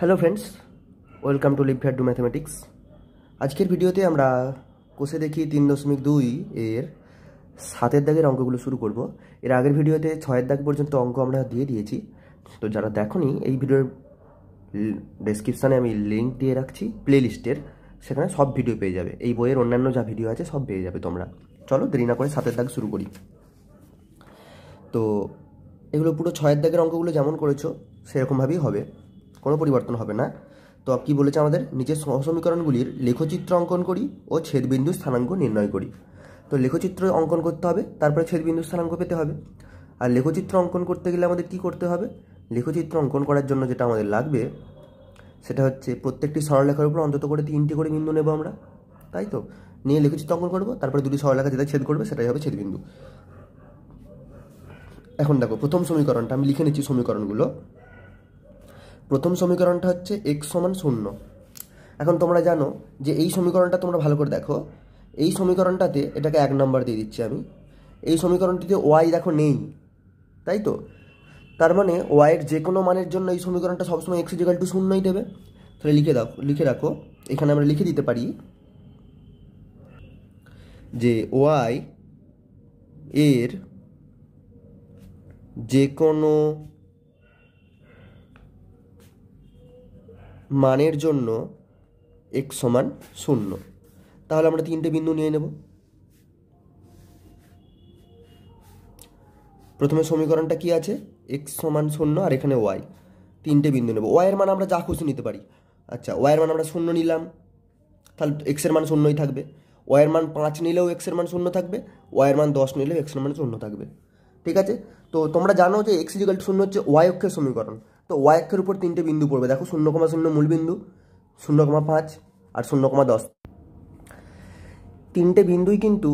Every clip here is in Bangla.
hello friends welcome to live to mathematics আজকের ভিডিওতে আমরা কোষে দেখি তিন দশমিক দুই এর সাতের দাগের অঙ্কগুলো শুরু করব এর আগের ভিডিওতে ছয়ের দাগ পর্যন্ত অঙ্ক আমরা দিয়ে দিয়েছি তো যারা দেখনি এই ভিডিওর ডেসক্রিপশানে আমি লিঙ্ক দিয়ে রাখছি প্লেলিস্টের সেখানে সব ভিডিও পেয়ে যাবে এই বইয়ের অন্যান্য যা ভিডিও আছে সব পেয়ে যাবে তোমরা চলো দেরি না করে সাতের দাগ শুরু করি তো এগুলো পুরো ছয়ের দাগের অঙ্কগুলো যেমন করেছো সেরকমভাবেই হবে কোনো পরিবর্তন হবে না তো কি বলেছে আমাদের নিচের সহসমীকরণগুলির লেখচিত্র অঙ্কন করি ও ছেদবিন্দু স্থানাঙ্ক নির্ণয় করি তো লেখচিত্র অঙ্কন করতে হবে তারপরে ছেদবিন্দু স্থানাঙ্ক পেতে হবে আর লেখচিত্র অঙ্কন করতে গেলে আমাদের কি করতে হবে লেখচিত্র অঙ্কন করার জন্য যেটা আমাদের লাগবে সেটা হচ্ছে প্রত্যেকটি সরলরেখার উপর অন্তত করে তিনটি করে বিন্দু নেবো আমরা তাই তো নিয়ে লেখচিত্র অঙ্কন করবো তারপরে দুটি সরলরেখা যেটা ছেদ করবে সেটাই হবে ছেদবিন্দু এখন দেখো প্রথম সমীকরণটা আমি লিখে নিচ্ছি সমীকরণগুলো প্রথম সমীকরণটা হচ্ছে এক্স সমান শূন্য এখন তোমরা জানো যে এই সমীকরণটা তোমরা ভালো করে দেখো এই সমীকরণটাতে এটাকে এক নাম্বার দিয়ে দিচ্ছি আমি এই সমীকরণটিতে ওয়াই দেখো নেই তাই তো তার মানে ওয়াইয়ের যে কোনো মানের জন্য এই সমীকরণটা সবসময় এক্স ইজিক্যাল টু শূন্যই দেবে তাহলে লিখে দেখো লিখে রাখো এখানে আমরা লিখে দিতে পারি যে ওয়াই এর যে কোনো মানের জন্য এক সমান শূন্য তাহলে আমরা তিনটে বিন্দু নিয়ে নেব প্রথমে সমীকরণটা কি আছে এক্স সমান শূন্য আর এখানে ওয়াই তিনটে বিন্দু নেব ওয়াইয়ের মান আমরা যা খুশি নিতে পারি আচ্ছা ওয়াইয়ের মান আমরা শূন্য নিলাম তাহলে এক্সের মান শূন্যই থাকবে ওয়াইয়ের মান পাঁচ নিলেও এক্সের মান শূন্য থাকবে ওয়াইয়ের মান দশ নিলেও এক্সের মান শূন্য থাকবে ঠিক আছে তো তোমরা জানো যে এক্স ইজিক্যাল শূন্য হচ্ছে ওয়াই অক্ষের সমীকরণ তো ওয়াই অক্ষের উপর তিনটে বিন্দু পড়বে দেখো শূন্য কমা শূন্য বিন্দু শূন্য কমা পাঁচ আর শূন্য কমা দশ তিনটে বিন্দুই কিন্তু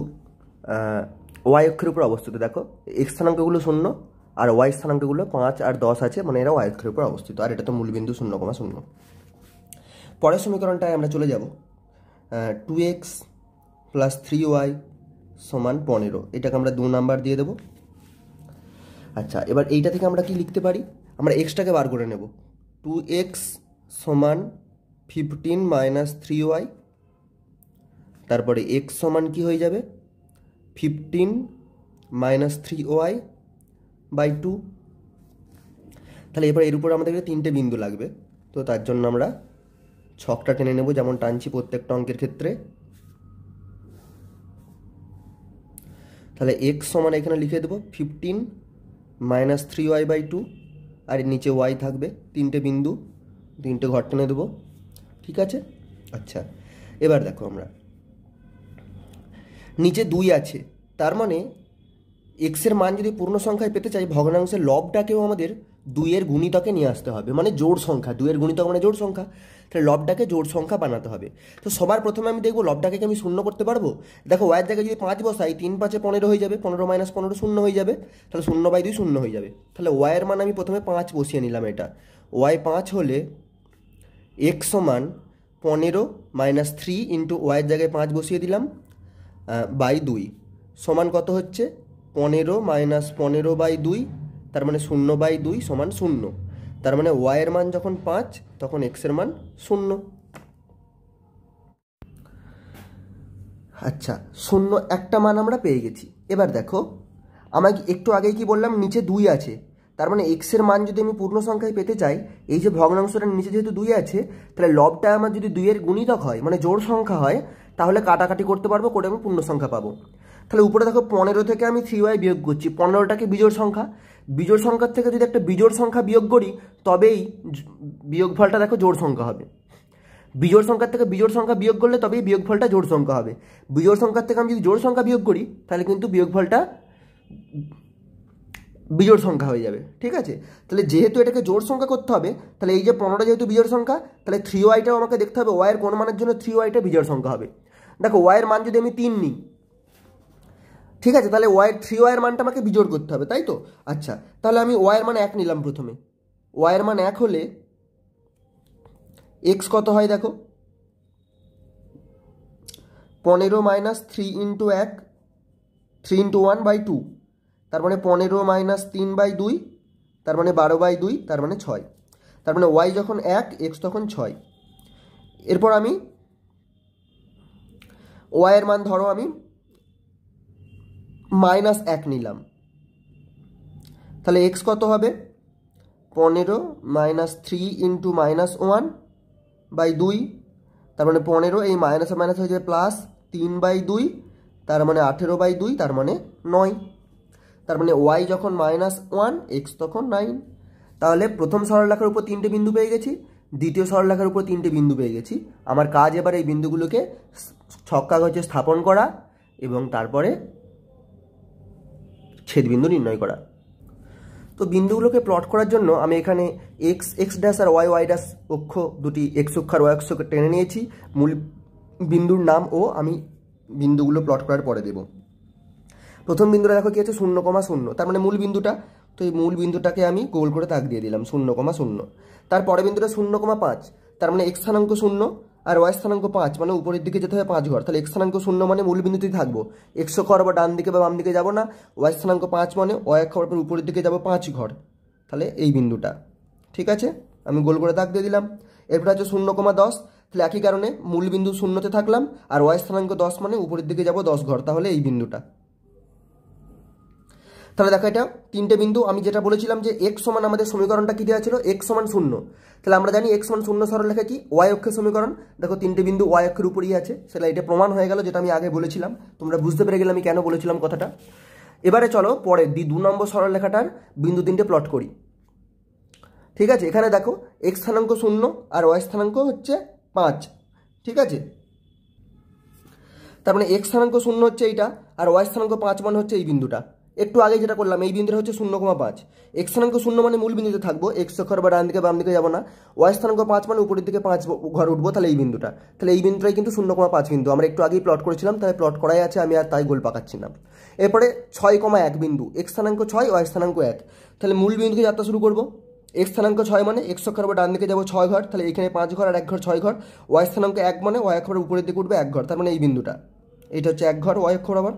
ওয়াই অক্ষের উপর অবস্থিত দেখো এক্স স্থানাঙ্কগুলো শূন্য আর ওয়াই স্থানাঙ্কগুলো পাঁচ আর দশ আছে মানে এরা ওয়াই অক্ষের উপর অবস্থিত আর এটা তো বিন্দু শূন্য কমা শূন্য পরের সমীকরণটায় আমরা চলে যাব two x plus three y সমান পনেরো এটাকে আমরা দু নাম্বার দিয়ে দেবো আচ্ছা এবার এইটা থেকে আমরা কি লিখতে পারি আমরা এক্সটাকে বার করে নেব টু এক্স সমান ফিফটিন মাইনাস থ্রি ওয়াই তারপরে এক্স সমান কি হয়ে যাবে fifteen minus three y by two তাহলে এবার এর উপর আমাদেরকে তিনটে বিন্দু লাগবে তো তার জন্য আমরা ছকটা টেনে নেব যেমন টানছি প্রত্যেকটা অঙ্কের ক্ষেত্রে তাহলে এক্স সমান এখানে লিখে দেবো fifteen minus three y by two আর এর নিচে ওয়াই থাকবে তিনটে বিন্দু তিনটে ঘর টেনে দেবো ঠিক আছে আচ্ছা এবার দেখো আমরা নিচে দুই আছে তার মানে এক্সের মান যদি পূর্ণ সংখ্যায় পেতে চাই ভগ্নাংশের লবটাকেও আমাদের দুইয়ের গুণিতকে নিয়ে আসতে হবে মানে জোর সংখ্যা দুইয়ের গুণিতক মানে জোর সংখ্যা তাহলে লবটাকে জোর সংখ্যা বানাতে হবে তো সবার প্রথমে আমি দেখবো লবটাকে কি আমি শূন্য করতে পারবো দেখো ওয়ার জায়গায় যদি পাঁচ বসাই তিন পাঁচে পনেরো হয়ে যাবে পনেরো মাইনাস পনেরো শূন্য হয়ে যাবে তাহলে শূন্য বাই দুই শূন্য হয়ে যাবে তাহলে ওয়াইয়ের মান আমি প্রথমে পাঁচ বসিয়ে নিলাম এটা ওয়াই পাঁচ হলে এক সমান পনেরো মাইনাস থ্রি ইন্টু ওয়াইয়ের জায়গায় পাঁচ বসিয়ে দিলাম বাই দুই সমান কত হচ্ছে পনেরো মাইনাস পনেরো বাই দুই তার মানে শূন্য বাই দুই সমান শূন্য তার মানে ওয়াইয়ের মান যখন পাঁচ তখন এক্সের মান শূন্য আচ্ছা শূন্য একটা মান আমরা পেয়ে গেছি এবার দেখো আমাকে একটু আগেই কি বললাম নিচে দুই আছে তার মানে এক্সের মান যদি আমি পূর্ণ সংখ্যায় পেতে চাই এই যে ভগ্নাংশটার নিচে যেহেতু দুই আছে তাহলে লবটা আমার যদি দুইয়ের গুণিতক হয় মানে জোর সংখ্যা হয় তাহলে কাটাকাটি করতে পারবো করে আমি পূর্ণ সংখ্যা পাবো তাহলে উপরে দেখো পনেরো থেকে আমি থ্রি ওয়াই বিয়োগ করছি পনেরোটাকে বিজোড় সংখ্যা বিজোড় সংখ্যার থেকে যদি একটা বিজোড় সংখ্যা বিয়োগ করি তবেই বিয়োগফলটা দেখো জোড় সংখ্যা হবে বিজোড় সংখ্যার থেকে বিজোড় সংখ্যা বিয়োগ করলে তবেই বিয়োগফলটা জোড় সংখ্যা হবে বিজোড় সংখ্যার থেকে আমি যদি জোড় সংখ্যা বিয়োগ করি তাহলে কিন্তু বিয়োগফলটা বিজোড় সংখ্যা হয়ে যাবে ঠিক আছে তাহলে যেহেতু এটাকে জোড় সংখ্যা করতে হবে তাহলে এই যে পনেরোটা যেহেতু বিজোড় সংখ্যা তাহলে থ্রি ওয়াইটাও আমাকে দেখতে হবে ওয়াইয়ের কোন মানের জন্য থ্রি ওয়াইটা বিজোড় সংখ্যা হবে দেখো ওয়াইয়ের মান যদি আমি তিন নিই ঠিক আছে তাহলে ওয়াই থ্রি ওয়াইয়ের মানটা আমাকে বিজোড় করতে হবে তাই তো আচ্ছা তাহলে আমি ওয়াইয়ের মান এক নিলাম প্রথমে ওয়াইয়ের মান এক হলে এক্স কত হয় দেখো পনেরো মাইনাস থ্রি ইন্টু এক three into one by two তার মানে পনেরো মাইনাস তিন বাই দুই তার মানে বারো বাই দুই তার মানে ছয় তার মানে ওয়াই যখন এক এক্স তখন ছয় এরপর আমি ওয়াইয়ের মান ধরো আমি মাইনাস এক নিলাম তাহলে এক্স কত হবে পনেরো minus three into minus one by দুই তার মানে পনেরো এই মাইনাসে মাইনাস হয়ে যাবে প্লাস তিন বাই দুই তার মানে আঠেরো বাই দুই তার মানে নয় তার মানে ওয়াই যখন মাইনাস ওয়ান এক্স তখন নাইন তাহলে প্রথম সরলরেখার উপর তিনটে বিন্দু পেয়ে গেছি দ্বিতীয় সরলরেখার উপর তিনটে বিন্দু পেয়ে গেছি আমার কাজ এবার এই বিন্দুগুলোকে ছক্কা গছে স্থাপন করা এবং তারপরে ছেদবিন্দু নির্ণয় করা তো বিন্দুগুলোকে প্লট করার জন্য আমি এখানে এক্স এক্স ড্যাশ আর ওয়াই ওয়াই ড্যাশ অক্ষ দুটি এক্স অক্ষ আর ওয়াই অক্ষকে টেনে নিয়েছি মূল বিন্দুর নাম ও আমি বিন্দুগুলো প্লট করার পরে দেব প্রথম বিন্দুটা দেখো কী আছে শূন্য কমা শূন্য তার মানে মূল বিন্দুটা তো এই মূল বিন্দুটাকে আমি গোল করে তাক দিয়ে দিলাম শূন্য কমা শূন্য তার পরে বিন্দুটা শূন্য কমা পাঁচ তার মানে এক্স স্থানাঙ্ক শূন্য আর ওয়াই স্থানাঙ্ক পাঁচ মানে উপরের দিকে যেতে হবে পাঁচ ঘর তাহলে এক্স স্থানাঙ্ক শূন্য মানে মূলবিন্দুতেই থাকবো এক্স অক্ষর বা ডান দিকে বা বাম দিকে যাবো না ওয়াই স্থানাঙ্ক পাঁচ মানে ওয়াই অক্ষর উপরের দিকে যাবো পাঁচ ঘর তাহলে এই বিন্দুটা ঠিক আছে আমি গোল করে দাগ দিয়ে দিলাম এরপরে হচ্ছে শূন্য কমা দশ তাহলে একই কারণে মূল বিন্দু শূন্যতে থাকলাম আর ওয়াই স্থানাঙ্ক দশ মানে উপরের দিকে যাব দশ ঘর তাহলে এই বিন্দুটা তাহলে দেখো এটা তিনটে বিন্দু আমি যেটা বলেছিলাম যে এক সমান আমাদের সমীকরণটা কী দেওয়া ছিল এক সমান শূন্য তাহলে আমরা জানি এক সমান শূন্য সরল লেখা কি ওয়াই অক্ষের সমীকরণ দেখো তিনটে বিন্দু ওয়াই অক্ষের উপরই আছে সেটা এটা প্রমাণ হয়ে গেল যেটা আমি আগে বলেছিলাম তোমরা বুঝতে পেরে গেলে আমি কেন বলেছিলাম কথাটা এবারে চলো পরে দি দু নম্বর সরল লেখাটার বিন্দু তিনটে প্লট করি ঠিক আছে এখানে দেখো এক স্থানাঙ্ক শূন্য আর ওয়াই স্থানাঙ্ক হচ্ছে পাঁচ ঠিক আছে তার মানে এক স্থানাঙ্ক শূন্য হচ্ছে এইটা আর ওয়াই স্থানাঙ্ক পাঁচ মানে হচ্ছে এই বিন্দুটা একটু আগে যেটা করলাম এই বিন্দুটা হচ্ছে শূন্য কমা পাঁচ এক স্থানাঙ্ক শূন্য মানে মূল বিন্দুতে থাকবো এক অক্ষর বা ডান দিকে বাম দিকে যাবো না ওয়াই স্থানাঙ্ক পাঁচ মানে উপরের দিকে পাঁচ ঘর উঠবো তাহলে এই বিন্দুটা তাহলে এই বিন্দুটাই কিন্তু শূন্য কমা পাঁচ বিন্দু আমরা একটু আগেই প্লট করেছিলাম তাহলে প্লট করাই আছে আমি আর তাই গোল পাকাচ্ছি না এরপরে ছয় কমা এক বিন্দু এক স্থানাঙ্ক ছয় ওয়াই স্থানাঙ্ক এক তাহলে মূল বিন্দুকে যাত্রা শুরু করবো এক স্থানাঙ্ক ছয় মানে এক অক্ষর বা ডান দিকে যাবো ছয় ঘর তাহলে এখানে পাঁচ ঘর আর এক ঘর ছয় ঘর ওয়াই স্থানাঙ্ক এক মানে ওয়াই খবর উপরের দিকে উঠবে এক ঘর তার মানে এই বিন্দুটা এটা হচ্ছে এক ঘর ওয়াই খবর আবার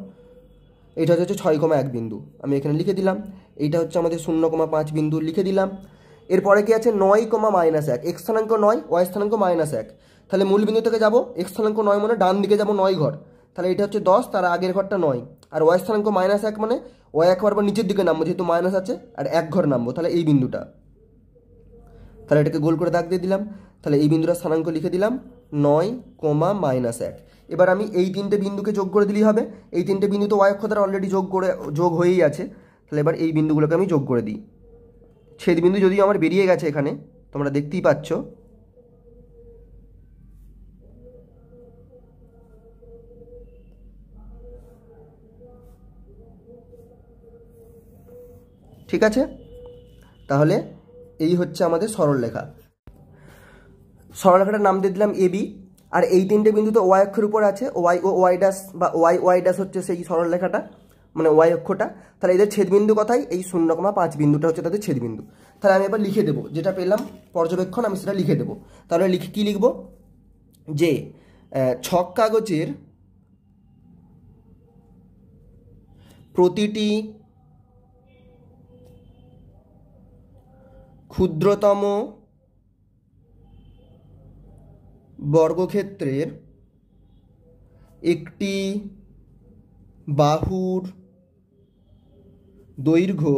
এটা হচ্ছে ছয় কমা এক বিন্দু আমি এখানে লিখে দিলাম এইটা হচ্ছে আমাদের শূন্য কমা পাঁচ বিন্দু লিখে দিলাম এরপরে কি আছে নয় কমা মাইনাস এক এক্স স্থানাঙ্ক নয় ওয়াই স্থানাঙ্ক মাইনাস এক তাহলে মূল বিন্দু থেকে যাবো এক্স স্থানাঙ্ক নয় মানে ডান দিকে যাবো নয় ঘর তাহলে এটা হচ্ছে দশ তার আগের ঘরটা নয় আর ওয়াই স্থানাঙ্ক মাইনাস এক মানে ওয়াই এক ঘর বা নিচের দিকে নামবো যেহেতু মাইনাস আছে আর এক ঘর নামবো তাহলে এই বিন্দুটা তাহলে এটাকে গোল করে দাগ দিয়ে দিলাম তাহলে এই বিন্দুটা স্থানাঙ্ক লিখে দিলাম নয় কমা মাইনাস এক এবার আমি এই তিনটে বিন্দুকে যোগ করে দিলেই হবে এই তিনটে বিন্দু তো ওয়াই অক্ষ দ্বারা অলরেডি যোগ করে যোগ হয়েই আছে তাহলে এবার এই বিন্দুগুলোকে আমি যোগ করে দিই ছেদ বিন্দু যদিও আমার বেরিয়ে গেছে এখানে তোমরা দেখতেই পাচ্ছ ঠিক আছে তাহলে এই হচ্ছে আমাদের লেখা সরলরেখাটার নাম দিয়ে দিলাম এবি আর এই তিনটে বিন্দু তো ওয়াই অক্ষের উপর আছে ওয়াই ও ওয়াই ড্যাশ বা ওয়াই ওয়াই ড্যাশ হচ্ছে সেই সরল লেখাটা মানে ওয়াই অক্ষটা তাহলে এদের ছেদবিন্দু কথাই এই শূন্য কমা পাঁচ বিন্দুটা হচ্ছে তাদের ছেদবিন্দু তাহলে আমি এবার লিখে দেবো যেটা পেলাম পর্যবেক্ষণ আমি সেটা লিখে দেবো তাহলে লিখে কী লিখবো যে ছক কাগজের প্রতিটি ক্ষুদ্রতম বর্গক্ষেত্রের একটি বাহুর দৈর্ঘ্য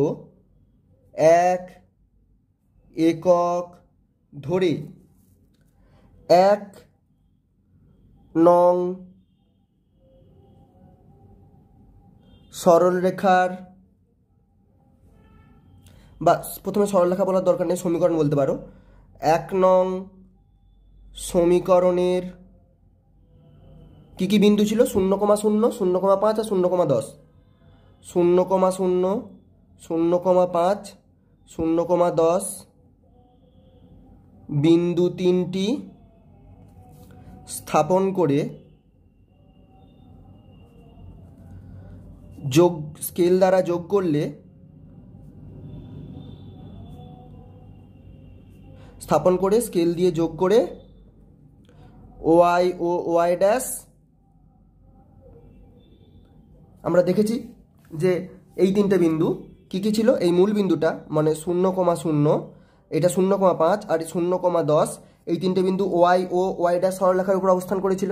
এক একক ধরে এক নং সরলরেখার বা প্রথমে সরলরেখা বলার দরকার নেই সমীকরণ বলতে পারো এক নং সমীকরণের কী কী বিন্দু ছিল শূন্য কমা শূন্য শূন্য কমা পাঁচ আর শূন্য কমা দশ শূন্য কমা শূন্য শূন্য কমা পাঁচ শূন্য কমা দশ বিন্দু তিনটি স্থাপন করে যোগ স্কেল দ্বারা যোগ করলে স্থাপন করে স্কেল দিয়ে যোগ করে ওয়াই ও ওয়াই ড্যাশ আমরা দেখেছি যে এই তিনটে বিন্দু কি কি ছিল এই মূল বিন্দুটা মানে শূন্য কমা শূন্য এটা শূন্য কমা পাঁচ আর শূন্য কমা দশ এই তিনটে বিন্দু ওয়াই ও ওয়াই ড্যাশ সরলরেখার উপর অবস্থান করেছিল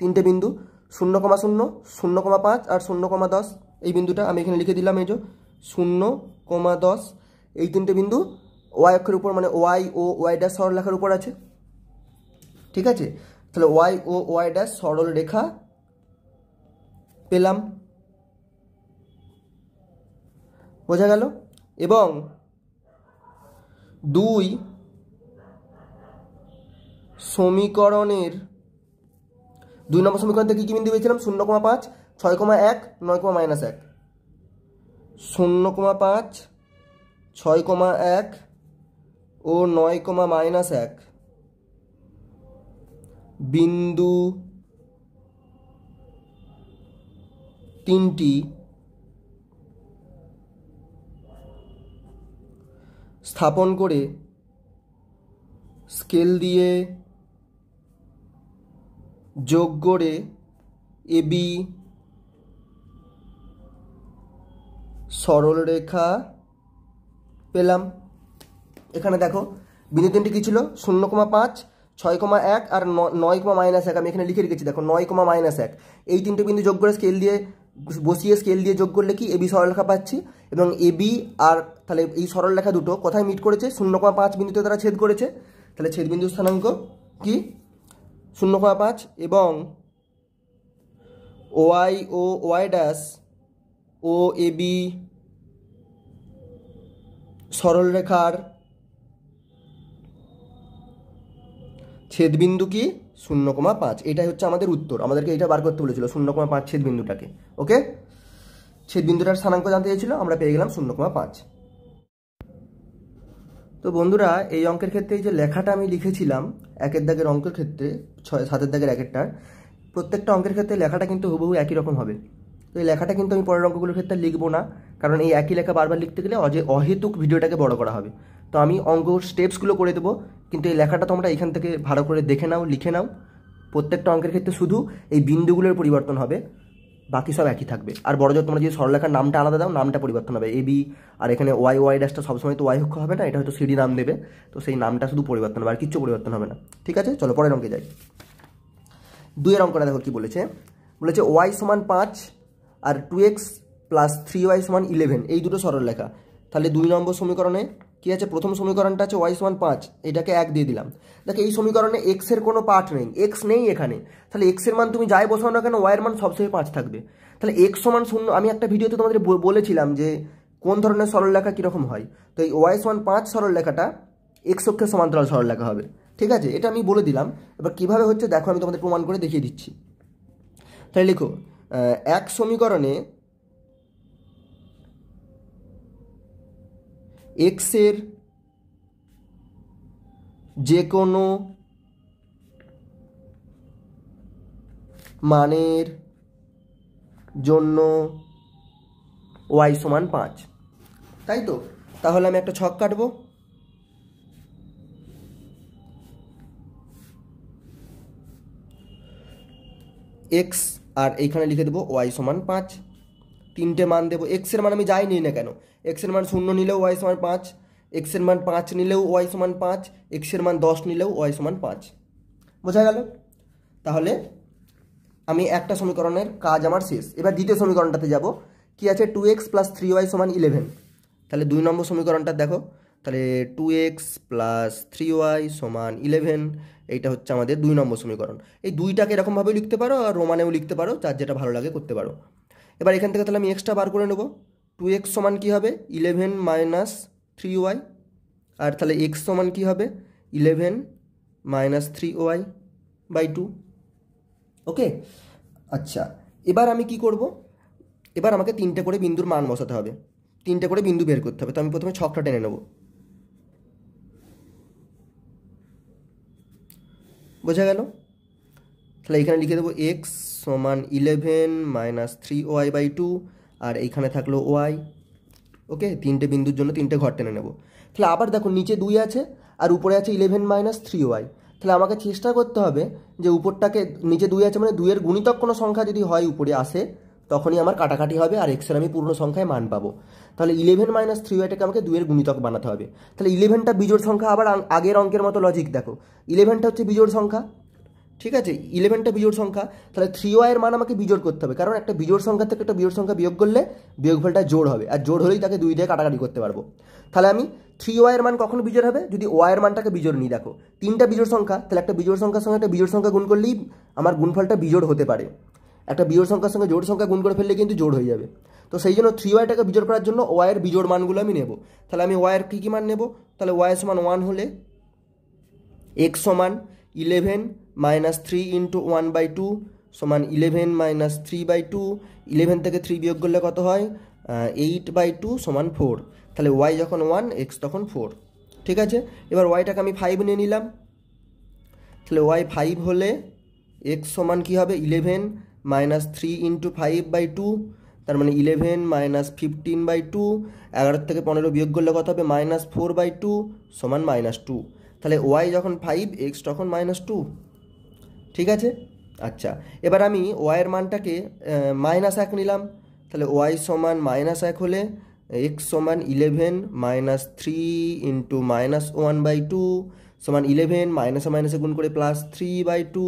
তিনটে বিন্দু শূন্য কমা শূন্য শূন্য কমা পাঁচ আর শূন্য কমা দশ এই বিন্দুটা আমি এখানে লিখে দিলাম এই যে শূন্য কমা দশ এই তিনটে বিন্দু ওয়াই অক্ষের উপর মানে ওয়াই ও ওয়াই ড্যাশ সরলরেখার উপর আছে ঠিক আছে তাহলে ওয়াই ও ওয়াই ড্যাশ সরল রেখা পেলাম বোঝা গেল এবং দুই সমীকরণের দুই নম্বর সমীকরণ থেকে কী কী বিন্দু পেয়েছিলাম শূন্য কমা পাঁচ ছয় কমা এক নয় কমা মাইনাস এক শূন্য কমা পাঁচ ছয় কমা এক ও নয় কমা মাইনাস এক বিন্দু তিনটি স্থাপন করে স্কেল দিয়ে যোগ করে এবি সরলরেখা পেলাম এখানে দেখো বিন্দু তিনটি কী ছিল শূন্য কমা পাঁচ ছয় কমা এক আর নয় কমা মাইনাস এক আমি এখানে লিখে রেখেছি দেখো নয় কমা মাইনাস এক এই তিনটে বিন্দু যোগ করে স্কেল দিয়ে বসিয়ে স্কেল দিয়ে যোগ করলে কি এবি সরলরেখা পাচ্ছি এবং এবি আর তাহলে এই সরলরেখা দুটো কোথায় মিট করেছে শূন্য কমা পাঁচ বিন্দুতে তারা ছেদ করেছে তাহলে ছেদ বিন্দু স্থানাঙ্ক কি শূন্য কমা পাঁচ এবং ওয়াই ও ওয়াই ড্যাশ ও এবি সরলরেখার ছেদবিন্দু কি শূন্য কমা পাঁচ এটাই হচ্ছে আমাদের উত্তর আমাদেরকে এটা বার করতে বলেছিল শূন্য কমা পাঁচ ছেদবিন্দুটাকে ওকে ছেদবিন্দুটার স্থানাঙ্ক জানতে চেয়েছিল আমরা পেয়ে গেলাম শূন্য কমা পাঁচ তো বন্ধুরা এই অঙ্কের ক্ষেত্রে এই যে লেখাটা আমি লিখেছিলাম একের দাগের অঙ্কের ক্ষেত্রে ছয় সাতের দাগের একেরটার প্রত্যেকটা অঙ্কের ক্ষেত্রে লেখাটা কিন্তু হুবহু একই রকম হবে তো এই লেখাটা কিন্তু আমি পরের অঙ্কগুলোর ক্ষেত্রে লিখবো না কারণ এই একই লেখা বারবার লিখতে গেলে অজে অহেতুক ভিডিওটাকে বড় করা হবে তো আমি অঙ্ক স্টেপসগুলো করে দেবো কিন্তু এই লেখাটা তোমরা এখান থেকে ভালো করে দেখে নাও লিখে নাও প্রত্যেকটা অঙ্কের ক্ষেত্রে শুধু এই বিন্দুগুলোর পরিবর্তন হবে বাকি সব একই থাকবে আর বড় তোমরা যদি সরলেখার নামটা আলাদা দাও নামটা পরিবর্তন হবে এ বি আর এখানে ওয়াই ওয়াই ড্যাশটা সবসময় তো ওয়াই হক্ষ হবে না এটা হয়তো সিডি নাম দেবে তো সেই নামটা শুধু পরিবর্তন হবে আর কিচ্ছু পরিবর্তন হবে না ঠিক আছে চলো পরের অঙ্কে যাই দুইয়ের অঙ্কটা দেখো কি বলেছে বলেছে ওয়াই সমান পাঁচ আর two x plus three y সমান ইলেভেন এই দুটো লেখা তাহলে দুই নম্বর সমীকরণে কী আছে প্রথম সমীকরণটা আছে ওয়াইস ওয়ান পাঁচ এটাকে এক দিয়ে দিলাম দেখো এই সমীকরণে এক্সের কোনো পার্ট নেই এক্স নেই এখানে তাহলে এক্সের মান তুমি যাই বসাও না কেন ওয়াইয়ের মান সবসময় পাঁচ থাকবে তাহলে এক্স সমান শূন্য আমি একটা ভিডিওতে তোমাদের বলেছিলাম যে কোন ধরনের সরল লেখা কীরকম হয় তো এই ওয়াইস ওয়ান পাঁচ লেখাটা এক্স অক্ষের সমান্তরাল সরল লেখা হবে ঠিক আছে এটা আমি বলে দিলাম এবার কীভাবে হচ্ছে দেখো আমি তোমাদের প্রমাণ করে দেখিয়ে দিচ্ছি তাহলে লিখো এক সমীকরণে এক্সের যে কোনো মানের জন্য ওয়াই সমান পাঁচ তাই তো তাহলে আমি একটা ছক কাটব এক্স আর এইখানে লিখে দেবো ওয়াই সমান পাঁচ তিনটে মান দেবো এক্সের মান আমি যাই নিই না কেন এক্সের মান শূন্য নিলেও ওয়াই সমান পাঁচ এক্সের মান পাঁচ নিলেও ওয়াই সমান পাঁচ এক্সের মান দশ নিলেও ওয়াই সমান পাঁচ বোঝা গেল তাহলে আমি একটা সমীকরণের কাজ আমার শেষ এবার দ্বিতীয় সমীকরণটাতে যাব কি আছে two x plus three y সমান ইলেভেন তাহলে দুই নম্বর সমীকরণটা দেখো তাহলে two x plus three y সমান ইলেভেন এইটা হচ্ছে আমাদের দুই নম্বর সমীকরণ এই দুইটাকে এরকমভাবেও লিখতে পারো আর রোমানেও লিখতে পারো চার যেটা ভালো লাগে করতে পারো এবার এখান থেকে তাহলে আমি এক্সট্রা বার করে নেবো টু এক্স সমান কী হবে ইলেভেন মাইনাস থ্রি ওয়াই আর তাহলে এক্স সমান কী হবে eleven minus three y by two okay আচ্ছা এবার আমি কি করব এবার আমাকে তিনটে করে বিন্দুর মান বসাতে হবে তিনটে করে বিন্দু বের করতে হবে তো আমি প্রথমে ছকটা টেনে নেব বোঝা গেল তাহলে এখানে লিখে দেবো এক্স সমান eleven minus three y by two আর এইখানে থাকলো ওয়াই ওকে তিনটে বিন্দুর জন্য তিনটে ঘর টেনে নেব তাহলে আবার দেখো নিচে দুই আছে আর উপরে আছে ইলেভেন মাইনাস থ্রি ওয়াই তাহলে আমাকে চেষ্টা করতে হবে যে উপরটাকে নিচে দুই আছে মানে দুইয়ের গুণিতক কোনো সংখ্যা যদি হয় উপরে আসে তখনই আমার কাটাকাটি হবে আর এক্সের আমি পূর্ণ সংখ্যায় মান পাবো তাহলে ইলেভেন মাইনাস থ্রি ওয়াইটাকে আমাকে দুইয়ের গুণিতক বানাতে হবে তাহলে ইলেভেনটা বিজোড় সংখ্যা আবার আগের অঙ্কের মতো লজিক দেখো ইলেভেনটা হচ্ছে বিজোড় সংখ্যা ঠিক আছে ইলেভেনটা বিজোড় সংখ্যা তাহলে থ্রি ওয়াইয়ের মান আমাকে বিজোড় করতে হবে কারণ একটা বিজোড় সংখ্যা থেকে একটা বিজোড় সংখ্যা বিয়োগ করলে বিয়োগফলটা জোড় হবে আর জোড় হলেই তাকে দুই দিয়ে কাটাকাটি করতে পারবো তাহলে আমি থ্রি ওয়াইয়ের মান কখন বিজোড় হবে যদি ওয়াইয়ের মানটাকে বিজোড় নিয়ে দেখো তিনটা বিজোড় সংখ্যা তাহলে একটা বিজোড় সংখ্যার সঙ্গে একটা বিজোড় সংখ্যা গুণ করলেই আমার গুণফলটা বিজোড় হতে পারে একটা বিজোড় সংখ্যার সঙ্গে জোড় সংখ্যা গুণ করে ফেললে কিন্তু জোড় হয়ে যাবে তো সেই জন্য থ্রি ওয়াইটাকে বিজোড় করার জন্য ওয়াইয়ের বিজোড় মানগুলো আমি নেব তাহলে আমি ওয়াইয়ের কী কী মান নেব তাহলে ওয়াই সমান ওয়ান হলে এক্স সমান eleven minus three into one by two সমান eleven minus three by two eleven থেকে থ্রি বিয়োগ করলে কত হয় এইট বাই টু সমান ফোর তাহলে ওয়াই যখন ওয়ান এক্স তখন ফোর ঠিক আছে এবার ওয়াইটাকে আমি ফাইভ নিয়ে নিলাম তাহলে ওয়াই ফাইভ হলে এক্স সমান কী হবে eleven minus three into five by two তার মানে eleven minus fifteen by two এগারো থেকে পনেরো বিয়োগ করলে কত হবে মাইনাস ফোর বাই টু সমান মাইনাস টু তাহলে ওয়াই যখন ফাইভ এক্স তখন মাইনাস টু ঠিক আছে আচ্ছা এবার আমি ওয়াইয়ের মানটাকে মাইনাস এক নিলাম তাহলে ওয়াই সমান মাইনাস এক হলে এক্স সমান eleven minus three into minus one by two সমান ইলেভেন মাইনাসে মাইনাসে গুণ করে প্লাস থ্রি বাই টু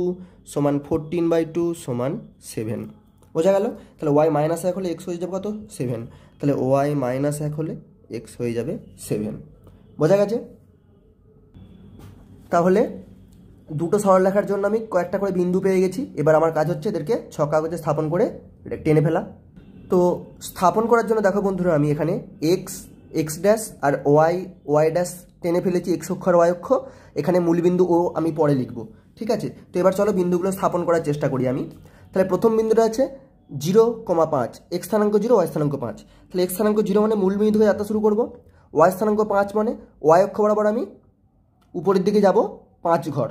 সমান ফোরটিন বাই টু সমান সেভেন বোঝা গেল তাহলে ওয়াই মাইনাস এক হলে এক্স হয়ে যাবে কত সেভেন তাহলে ওয়াই মাইনাস এক হলে এক্স হয়ে যাবে সেভেন বোঝা গেছে তাহলে দুটো রেখার জন্য আমি কয়েকটা করে বিন্দু পেয়ে গেছি এবার আমার কাজ হচ্ছে এদেরকে ছ কাগজে স্থাপন করে টেনে ফেলা তো স্থাপন করার জন্য দেখো বন্ধুরা আমি এখানে এক্স এক্স ড্যাশ আর ওয়াই ওয়াই ড্যাশ টেনে ফেলেছি এক্স অক্ষ আর ওয়াই অক্ষ এখানে মূলবিন্দু ও আমি পরে লিখব ঠিক আছে তো এবার চলো বিন্দুগুলো স্থাপন করার চেষ্টা করি আমি তাহলে প্রথম বিন্দুটা আছে জিরো কমা পাঁচ এক্স স্থানাঙ্ক জিরো ওয়াই স্থানাঙ্ক পাঁচ তাহলে এক্স স্থানাঙ্ক জিরো মানে মূল বিন্দু হয়ে যাত্রা শুরু করব ওয়াই স্থানাঙ্ক পাঁচ মানে ওয়াই অক্ষ বরাবর আমি উপরের দিকে যাব পাঁচ ঘর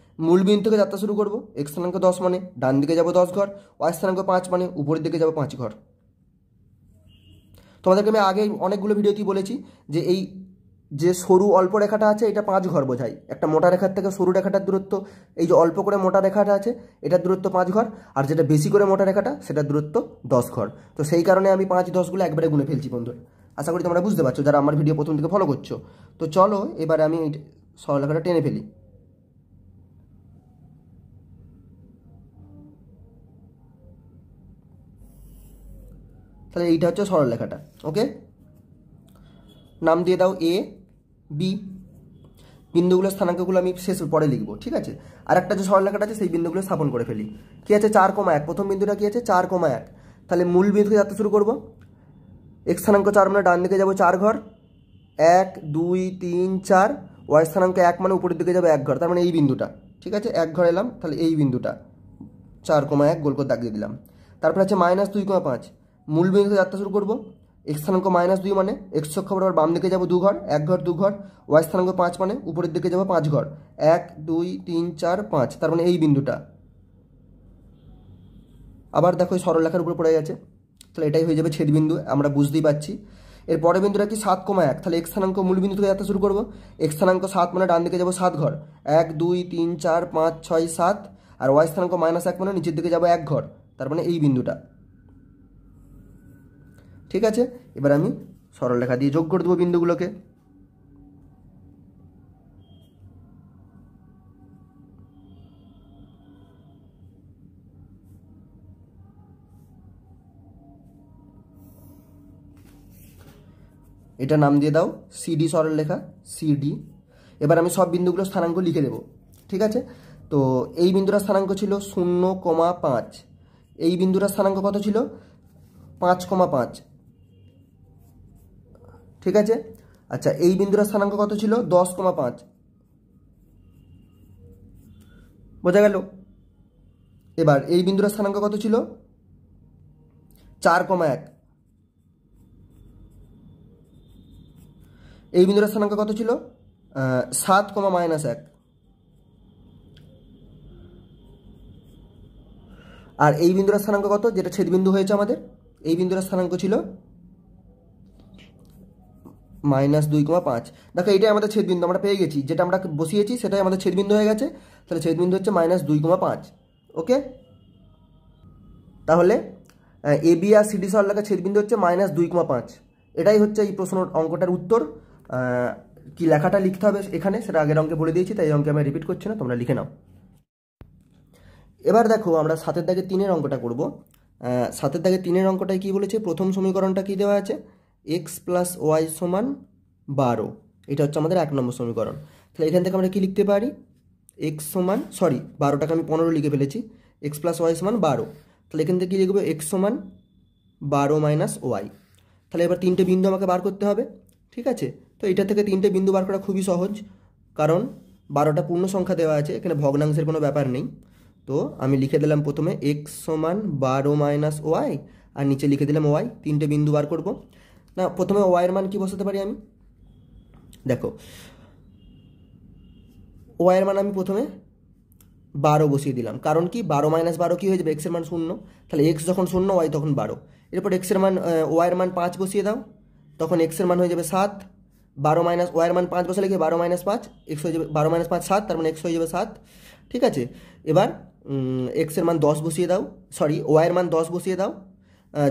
মূল বিন্দু থেকে যাত্রা শুরু করবো এক স্থানাঙ্ক দশ মানে ডান দিকে যাব দশ ঘর ওয়াই স্থানাঙ্ক পাঁচ মানে উপরের দিকে যাব পাঁচ ঘর তোমাদেরকে আমি আগে অনেকগুলো ভিডিওতেই বলেছি যে এই যে সরু অল্প রেখাটা আছে এটা পাঁচ ঘর বোঝায় একটা মোটা রেখার থেকে সরু রেখাটার দূরত্ব এই যে অল্প করে মোটা রেখাটা আছে এটার দূরত্ব পাঁচ ঘর আর যেটা বেশি করে মোটা রেখাটা সেটার দূরত্ব দশ ঘর তো সেই কারণে আমি পাঁচ দশগুলো একবারে গুনে ফেলছি বন্ধুর আশা করি তোমরা বুঝতে পারছো যারা আমার ভিডিও প্রথম থেকে ফলো করছো তো চলো এবারে আমি সরল রেখাটা টেনে ফেলি তাহলে এইটা হচ্ছে সরলরেখাটা ওকে নাম দিয়ে দাও এ বি বিন্দুগুলো স্থানাঙ্কগুলো আমি শেষ পরে লিখব ঠিক আছে আর একটা যে সরলরেখাটা আছে সেই বিন্দুগুলো স্থাপন করে ফেলি কী আছে চার কমা এক প্রথম বিন্দুটা কী আছে চার কমা এক তাহলে মূল বিন্দুকে যাত্রা শুরু করব এক স্থানাঙ্ক চার মানে ডান দিকে যাবো চার ঘর এক দুই তিন চার ওয়াই স্থানাঙ্ক এক মানে উপরের দিকে যাবে এক ঘর তার মানে এই বিন্দুটা ঠিক আছে এক ঘর এলাম তাহলে এই বিন্দুটা চার কমা এক গোল করে দাগ দিয়ে দিলাম তারপরে আছে মাইনাস দুই কমা পাঁচ মূল বিন্দুতে যাত্রা শুরু করবো এক্স স্থানাঙ্ক মাইনাস দুই মানে এক্স অক্ষ বরাবর বাম দিকে যাবো দু ঘর এক ঘর দু ঘর ওয়াই স্থানাঙ্ক পাঁচ মানে উপরের দিকে যাবো পাঁচ ঘর এক দুই তিন চার পাঁচ তার মানে এই বিন্দুটা আবার দেখো সরল লেখার উপরে পড়ে গেছে তাহলে এটাই হয়ে যাবে ছেদ বিন্দু আমরা বুঝতেই পারছি এর পরের বিন্দুটা কি সাত কমা এক তাহলে এক স্থানাঙ্ক মূল বিন্দু থেকে যাত্রা শুরু করবো এক স্থানাঙ্ক সাত মানে ডান দিকে যাবো সাত ঘর এক দুই তিন চার পাঁচ ছয় সাত আর ওয়াই স্থানাঙ্ক মাইনাস এক মানে নিচের দিকে যাবো এক ঘর তার মানে এই বিন্দুটা ঠিক আছে এবার আমি সরলরেখা দিয়ে যোগ করে দেবো বিন্দুগুলোকে এটা নাম দিয়ে দাও সিডি লেখা সিডি এবার আমি সব বিন্দুগুলো স্থানাঙ্ক লিখে দেব ঠিক আছে তো এই বিন্দুটার স্থানাঙ্ক ছিল শূন্য কমা পাঁচ এই বিন্দুটার স্থানাঙ্ক কত ছিল পাঁচ কমা পাঁচ ঠিক আছে আচ্ছা এই বিন্দুটার স্থানাঙ্ক কত ছিল দশ কমা পাঁচ বোঝা গেল এবার এই বিন্দুটার স্থানাঙ্ক কত ছিল চার কমা এক এই বিন্দুটার স্থানাঙ্ক কত ছিল সাত কমা মাইনাস এক আর এই বিন্দুরা স্থানাঙ্ক কত যেটা ছেদবিন্দু হয়েছে আমাদের এই বিন্দুটার স্থানাঙ্ক ছিল মাইনাস দুই কমা পাঁচ দেখো এটাই আমাদের ছেদবিন্দু আমরা পেয়ে গেছি যেটা আমরা বসিয়েছি সেটাই আমাদের ছেদবিন্দু হয়ে গেছে তাহলে ছেদবিন্দু হচ্ছে মাইনাস দুই কমা পাঁচ ওকে তাহলে এ বি আর সিডি সরলেখা ছেদবিন্দু হচ্ছে মাইনাস দুই কমা পাঁচ এটাই হচ্ছে এই প্রশ্ন অঙ্কটার উত্তর কি লেখাটা লিখতে হবে এখানে সেটা আগের অঙ্কে বলে দিয়েছি তাই অঙ্কে আমি রিপিট করছি না তোমরা লিখে নাও এবার দেখো আমরা সাতের দাগে তিনের অঙ্কটা করব সাতের দাগে তিনের অঙ্কটায় কি বলেছে প্রথম সমীকরণটা কি দেওয়া আছে এক্স প্লাস ওয়াই সমান বারো এটা হচ্ছে আমাদের এক নম্বর সমীকরণ তাহলে এখান থেকে আমরা কি লিখতে পারি এক্স সমান সরি বারোটাকে আমি পনেরো লিখে ফেলেছি এক্স প্লাস ওয়াই সমান বারো তাহলে এখান থেকে কী লিখবো এক্স সমান বারো মাইনাস ওয়াই তাহলে এবার তিনটে বিন্দু আমাকে বার করতে হবে ঠিক আছে তো এটা থেকে তিনটে বিন্দু বার করা খুবই সহজ কারণ বারোটা পূর্ণ সংখ্যা দেওয়া আছে এখানে ভগ্নাংশের কোনো ব্যাপার নেই তো আমি লিখে দিলাম প্রথমে এক্স সমান বারো মাইনাস ওয়াই আর নিচে লিখে দিলাম ওয়াই তিনটে বিন্দু বার করব না প্রথমে ওয়াইয়ের মান কি বসাতে পারি আমি দেখো ওয়াইয়ের মান আমি প্রথমে বারো বসিয়ে দিলাম কারণ কি বারো মাইনাস বারো কী হয়ে যাবে এক্সের মান শূন্য তাহলে এক্স যখন শূন্য ওয়াই তখন বারো এরপর এক্সের মান ওয়াইয়ের মান পাঁচ বসিয়ে দাও তখন এক্সের মান হয়ে যাবে সাত বারো মাইনাস ওয়াইয়ের মান পাঁচ বসে লেগে বারো মাইনাস পাঁচ এক্স হয়ে যাবে বারো মাইনাস পাঁচ সাত তার মানে এক্স হয়ে যাবে সাত ঠিক আছে এবার এক্সের মান দশ বসিয়ে দাও সরি ওয়াইয়ের মান দশ বসিয়ে দাও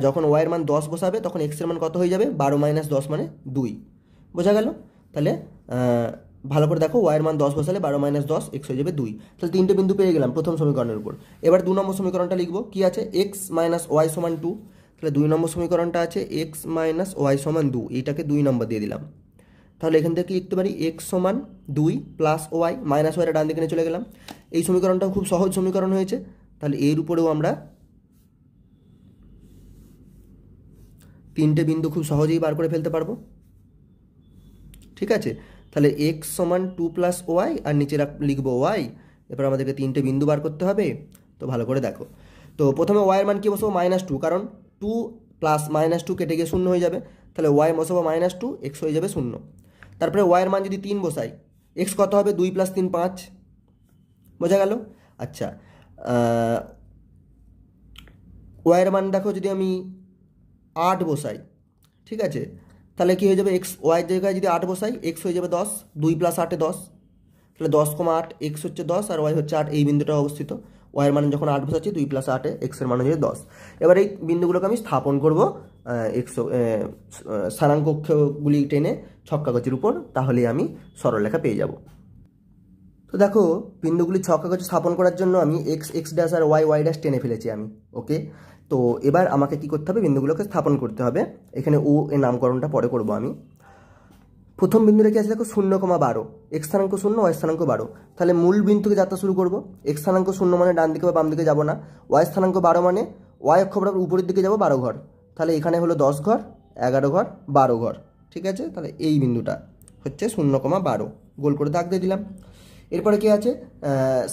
যখন ওয়াইয়ের মান দশ বসাবে তখন এক্সের মান কত হয়ে যাবে বারো মাইনাস দশ মানে দুই বোঝা গেল তাহলে ভালো করে দেখো ওয়াইয়ের মান দশ বসালে বারো মাইনাস দশ এক্স হয়ে যাবে দুই তাহলে তিনটে বিন্দু পেয়ে গেলাম প্রথম সমীকরণের উপর এবার দু নম্বর সমীকরণটা লিখবো কী আছে এক্স মাইনাস ওয়াই সমান টু তাহলে দুই নম্বর সমীকরণটা আছে এক্স মাইনাস ওয়াই সমান দু এইটাকে দুই নম্বর দিয়ে দিলাম তাহলে এখান থেকে লিখতে পারি এক্স সমান দুই প্লাস ওয়াই মাইনাস ওয়াইটা ডান দিকে চলে গেলাম এই সমীকরণটাও খুব সহজ সমীকরণ হয়েছে তাহলে এর উপরেও আমরা তিনটে বিন্দু খুব সহজেই বার করে ফেলতে পারবো ঠিক আছে তাহলে এক্স সমান টু প্লাস ওয়াই আর নিচে লিখবো ওয়াই এরপর আমাদেরকে তিনটে বিন্দু বার করতে হবে তো ভালো করে দেখো তো প্রথমে ওয়াইয়ের মান কী বসবো মাইনাস টু কারণ টু প্লাস মাইনাস টু কেটে গিয়ে শূন্য হয়ে যাবে তাহলে ওয়াই বসাবো মাইনাস টু এক্স হয়ে যাবে শূন্য তারপরে ওয়াইয়ের মান যদি তিন বসাই এক্স কত হবে দুই প্লাস তিন পাঁচ বোঝা গেল আচ্ছা ওয়াইয়ের মান দেখো যদি আমি আট বসাই ঠিক আছে তাহলে কী হয়ে যাবে এক্স ওয়াই জায়গায় যদি আট বসাই এক্স হয়ে যাবে দশ দুই প্লাস আটে দশ তাহলে দশ কমা আট এক্স হচ্ছে দশ আর ওয়াই হচ্ছে আট এই বিন্দুটা অবস্থিত ওয়াইয়ের মানে যখন আট বসাচ্ছি দুই প্লাস আটে এক্সের মান হয়ে দশ এবার এই বিন্দুগুলোকে আমি স্থাপন করব এক্স স্থানাঙ্কক্ষগুলি টেনে ছক্কাগজের উপর তাহলেই আমি সরলরেখা পেয়ে যাব তো দেখো বিন্দুগুলি ছক্কাগজ স্থাপন করার জন্য আমি এক্স এক্স ড্যাশ আর ওয়াই ওয়াই ড্যাশ টেনে ফেলেছি আমি ওকে তো এবার আমাকে কি করতে হবে বিন্দুগুলোকে স্থাপন করতে হবে এখানে ও এর নামকরণটা পরে করব আমি প্রথম বিন্দুটা কি আছে দেখো শূন্য কমা বারো এক স্থানাঙ্ক শূন্য ওয়াই স্থানাঙ্ক বারো তাহলে মূল বিন্দুকে যাত্রা শুরু করব এক স্থানাঙ্ক শূন্য মানে ডান দিকে বা বাম দিকে যাবো না ওয়াই স্থানাঙ্ক বারো মানে ওয়াই অক্ষ বরাবর উপরের দিকে যাবো বারো ঘর তাহলে এখানে হলো দশ ঘর এগারো ঘর বারো ঘর ঠিক আছে তাহলে এই বিন্দুটা হচ্ছে শূন্য কমা বারো গোল করে দাগ দিয়ে দিলাম এরপরে কি আছে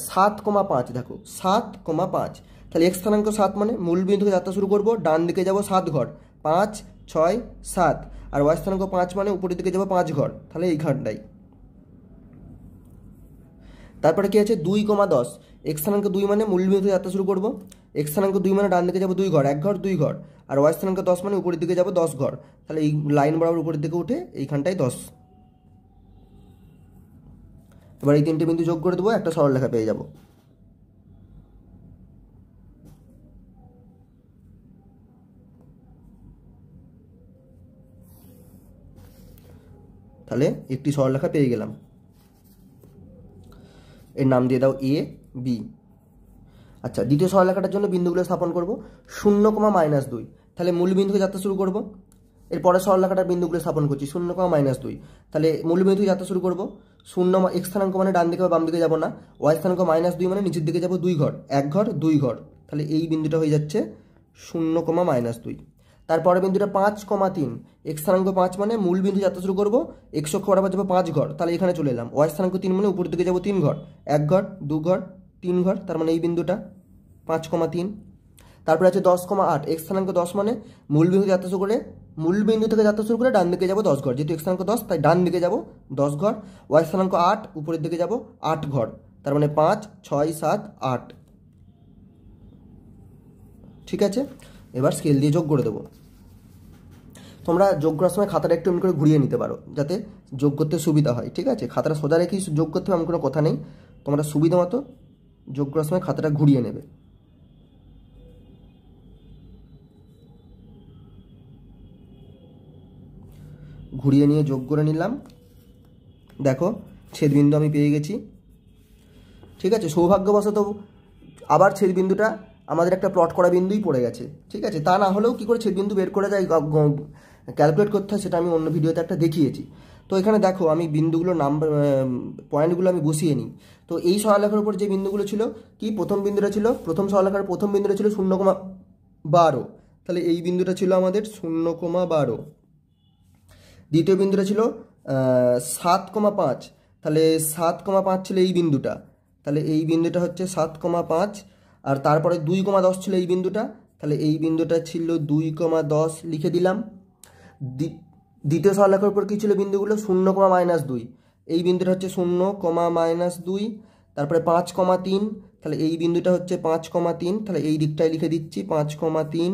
সাত কমা পাঁচ দেখো সাত কমা পাঁচ তাহলে এক স্থানাঙ্ক সাত মানে মূলবিন্দু থেকে যাত্রা শুরু করব ডান দিকে যাব সাত ঘর পাঁচ ছয় সাত আর ওয়াই স্থানাঙ্ক পাঁচ মানে উপরের দিকে যাব পাঁচ ঘর তাহলে এই ঘরটাই তারপরে কী আছে দুই কমা দশ এক স্থানাঙ্ক দুই মানে মূলবিন্দু থেকে যাত্রা শুরু করব এক স্থানাঙ্ক দুই মানে ডান দিকে যাবো দুই ঘর এক ঘর দুই ঘর আর ওয়াই স্থানাঙ্ক দশ মানে উপরের দিকে যাবো দশ ঘর তাহলে এই লাইন বরাবর উপরের দিকে উঠে এইখানটাই দশ এবার এই তিনটে বিন্দু যোগ করে দেবো একটা সরল লেখা পেয়ে যাবো তাহলে একটি সরলরেখা পেয়ে গেলাম এর নাম দিয়ে দাও এ বি আচ্ছা দ্বিতীয় সরলরেখাটার জন্য বিন্দুগুলো স্থাপন করব শূন্য কমা মাইনাস দুই তাহলে মূল বিন্দুকে যাত্রা শুরু করব এরপরে সরলরেখাটার বিন্দুগুলো স্থাপন করছি শূন্য কমা মাইনাস দুই তাহলে মূল বিন্দু যাত্রা শুরু করব শূন্য এক স্থানাঙ্ক মানে ডান দিকে বা বাম দিকে যাবো না ওয়াই স্থানাঙ্ক মাইনাস দুই মানে নিচের দিকে যাবো দুই ঘর এক ঘর দুই ঘর তাহলে এই বিন্দুটা হয়ে যাচ্ছে শূন্য কমা মাইনাস দুই তারপরের বিন্দুটা পাঁচ কমা তিন এক্স স্থানাঙ্ক পাঁচ মানে মূল বিন্দু যাত্রা শুরু করবো এক্স অক্ষ বরাবর যাবো পাঁচ ঘর তাহলে এখানে চলে এলাম ওয়াই স্থানাঙ্ক তিন মানে উপর দিকে যাবো তিন ঘর এক ঘর দু ঘর তিন ঘর তার মানে এই বিন্দুটা পাঁচ কমা তিন তারপরে আছে দশ কমা আট এক্স স্থানাঙ্ক দশ মানে মূল বিন্দু যাত্রা শুরু করে মূল বিন্দু থেকে যাত্রা শুরু করে ডান দিকে যাবো দশ ঘর যেহেতু এক্স স্থানাঙ্ক দশ তাই ডান দিকে যাবো দশ ঘর ওয়াই স্থানাঙ্ক আট উপরের দিকে যাবো আট ঘর তার মানে পাঁচ ছয় সাত আট ঠিক আছে এবার স্কেল দিয়ে যোগ করে দেবো তোমরা যোগ করার সময় খাতাটা একটু এমনি করে ঘুরিয়ে নিতে পারো যাতে যোগ করতে সুবিধা হয় ঠিক আছে খাতাটা সোজা রেখেই যোগ করতে হবে এমন কোনো কথা নেই তোমরা সুবিধা মতো যোগ করার সময় খাতাটা ঘুরিয়ে নেবে ঘুরিয়ে নিয়ে যোগ করে নিলাম দেখো ছেদবিন্দু আমি পেয়ে গেছি ঠিক আছে সৌভাগ্যবশত আবার ছেদবিন্দুটা আমাদের একটা প্লট করা বিন্দুই পড়ে গেছে ঠিক আছে তা না হলেও কী করে ছেদবিন্দু বের করে যায় ক্যালকুলেট করতে হয় সেটা আমি অন্য ভিডিওতে একটা দেখিয়েছি তো এখানে দেখো আমি বিন্দুগুলো নাম্বার পয়েন্টগুলো আমি বসিয়ে নিই তো এই সরলেখার উপর যে বিন্দুগুলো ছিল কি প্রথম বিন্দুটা ছিল প্রথম সরলেখার প্রথম বিন্দুটা ছিল শূন্য কমা বারো তাহলে এই বিন্দুটা ছিল আমাদের শূন্য কমা বারো দ্বিতীয় বিন্দুটা ছিল সাত কমা পাঁচ তাহলে সাত কমা পাঁচ ছিল এই বিন্দুটা তাহলে এই বিন্দুটা হচ্ছে সাত কমা পাঁচ আর তারপরে দুই কমা দশ ছিল এই বিন্দুটা তাহলে এই বিন্দুটা ছিল দুই কমা দশ লিখে দিলাম দ্বিতীয় সরলেখের উপর কী ছিল বিন্দুগুলো শূন্য কমা মাইনাস দুই এই বিন্দুটা হচ্ছে শূন্য কমা মাইনাস দুই তারপরে পাঁচ কমা তিন তাহলে এই বিন্দুটা হচ্ছে পাঁচ কমা তিন তাহলে এই দিকটায় লিখে দিচ্ছি পাঁচ কমা তিন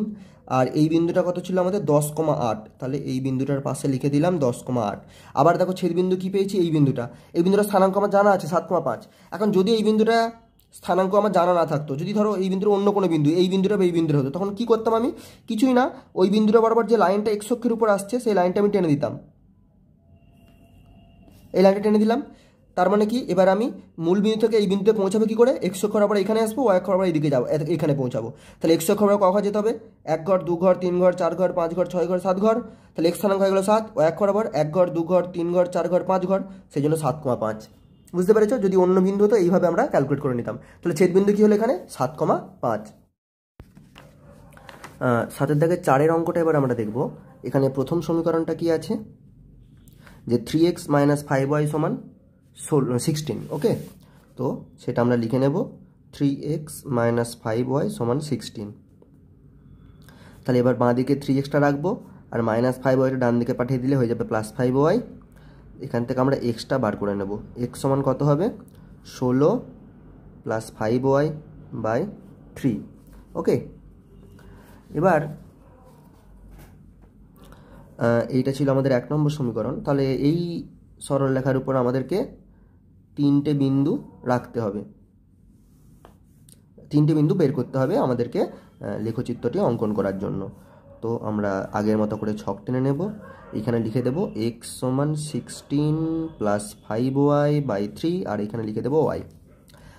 আর এই বিন্দুটা কত ছিল আমাদের দশ কমা আট তাহলে এই বিন্দুটার পাশে লিখে দিলাম দশ কমা আট আবার দেখো ছেদ বিন্দু কী পেয়েছি এই বিন্দুটা এই বিন্দুটা স্থানাঙ্ক আমার জানা আছে সাত কমা পাঁচ এখন যদি এই বিন্দুটা স্থানাঙ্ক আমার জানা না থাকতো যদি ধরো এই বিন্দুর অন্য কোনো বিন্দু এই বিন্দুটা এই বিন্দুটা হতো তখন কি করতাম আমি কিছুই না ওই বিন্দুটা বরাবর যে লাইনটা অক্ষের উপর আসছে সেই লাইনটা আমি টেনে দিতাম এই লাইনটা টেনে দিলাম তার মানে কি এবার আমি মূল বিন্দু থেকে এই বিন্দুতে পৌঁছাবো কী করে একশো অক্ষর আবার এখানে আসবো ও অক্ষর আবার এদিকে যাবো এখানে পৌঁছাবো তাহলে একশো অক্ষর কখন যেতে হবে এক ঘর দু ঘর তিন ঘর চার ঘর পাঁচ ঘর ছয় ঘর সাত ঘর তাহলে এক স্থানাঙ্ক হয়ে গেলো সাত ও এক ঘর আবার এক ঘর দু ঘর তিন ঘর চার ঘর পাঁচ ঘর সেই জন্য সাত কমা পাঁচ বুঝতে পেরেছো যদি অন্য বিন্দু হতো এইভাবে আমরা ক্যালকুলেট করে নিতাম তাহলে ছেদ বিন্দু কী হলো এখানে সাত কমা পাঁচ সাতের দাগে চারের অঙ্কটা এবার আমরা দেখব এখানে প্রথম সমীকরণটা কি আছে যে three x minus five y সমান ষোলো সিক্সটিন ওকে তো সেটা আমরা লিখে নেব three x minus five y সমান সিক্সটিন তাহলে এবার বাঁ দিকে থ্রি এক্সটা রাখবো আর মাইনাস ফাইভ ওয়াইটা ডান দিকে পাঠিয়ে দিলে হয়ে যাবে প্লাস ফাইভ ওয়াই এখান থেকে আমরা এক্সটা বার করে নেব এক্স সমান কত হবে ষোলো plus five y by three okay এবার এইটা ছিল আমাদের এক নম্বর সমীকরণ তাহলে এই সরল লেখার উপর আমাদেরকে তিনটে বিন্দু রাখতে হবে তিনটে বিন্দু বের করতে হবে আমাদেরকে লেখচিত্রটি অঙ্কন করার জন্য তো আমরা আগের মতো করে ছক টেনে নেব এখানে লিখে দেবো এক্স সমান sixteen plus five y by three আর এখানে লিখে দেবো ওয়াই